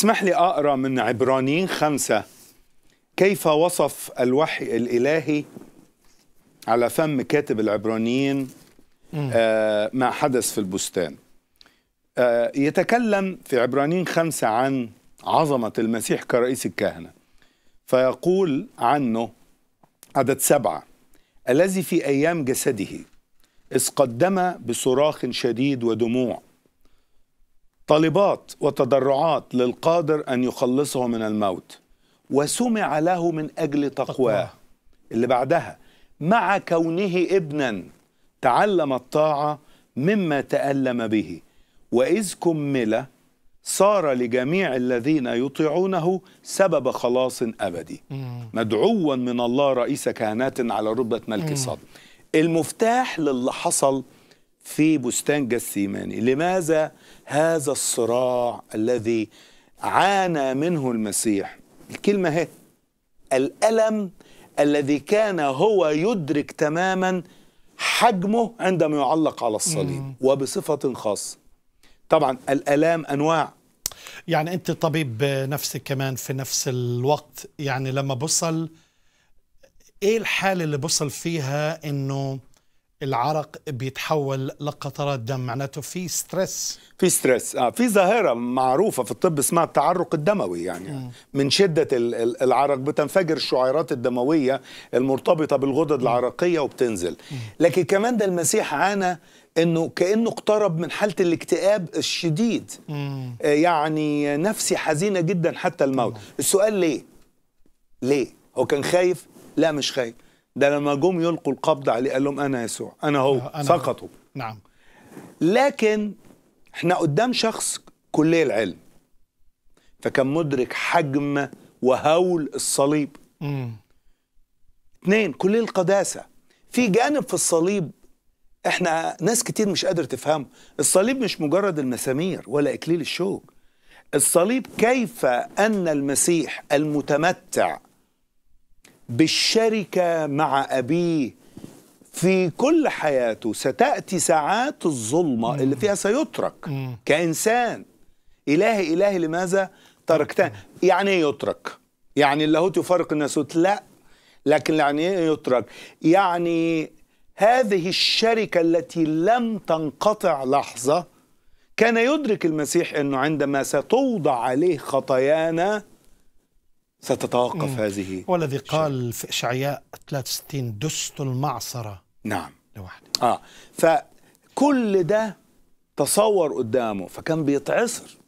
اسمح لي اقرا من عبرانيين خمسه كيف وصف الوحي الالهي على فم كاتب العبرانيين آه ما حدث في البستان آه يتكلم في عبرانيين خمسه عن عظمه المسيح كرئيس الكهنه فيقول عنه عدد سبعه الذي في ايام جسده إذ قدم بصراخ شديد ودموع طلبات وتضرعات للقادر أن يخلصه من الموت وسمع له من أجل تقواه اللي بعدها مع كونه ابنا تعلم الطاعة مما تألم به وإذ كمل صار لجميع الذين يطيعونه سبب خلاص أبدي مدعوا من الله رئيس كهنات على رتبة ملك صاد المفتاح للي حصل في بستان جسيماني لماذا هذا الصراع الذي عانى منه المسيح الكلمة هي الألم الذي كان هو يدرك تماما حجمه عندما يعلق على الصليب وبصفة خاصة طبعا الألام أنواع يعني أنت طبيب نفسك كمان في نفس الوقت يعني لما بصل إيه الحالة اللي بصل فيها أنه العرق بيتحول لقطرات دم معناته في ستريس في ستريس اه في ظاهره معروفه في الطب اسمها التعرق الدموي يعني م. من شده العرق بتنفجر الشعيرات الدمويه المرتبطه بالغدد العرقيه وبتنزل م. لكن كمان ده المسيح عانى انه كانه اقترب من حاله الاكتئاب الشديد م. آه، يعني نفسي حزينه جدا حتى الموت م. السؤال ليه ليه هو كان خايف لا مش خايف ده لما جم يلقوا القبض عليه قال لهم انا يسوع انا هو أنا سقطوا نعم لكن احنا قدام شخص كلية العلم فكان مدرك حجم وهول الصليب امم اثنين كلية القداسة في جانب في الصليب احنا ناس كتير مش قادر تفهمه الصليب مش مجرد المسامير ولا اكليل الشوك الصليب كيف ان المسيح المتمتع بالشركه مع ابيه في كل حياته ستاتي ساعات الظلمه مم. اللي فيها سيترك مم. كانسان الهي الهي لماذا تركتان يعني ايه يترك يعني اللاهوت يفارق الناسوت لا لكن يعني ايه يترك يعني هذه الشركه التي لم تنقطع لحظه كان يدرك المسيح انه عندما ستوضع عليه خطايانا ستتوقف مم. هذه هو الذي قال في إشعياء 63 دست المعصرة نعم لوحدي آه فكل ده تصور قدامه فكان بيتعصر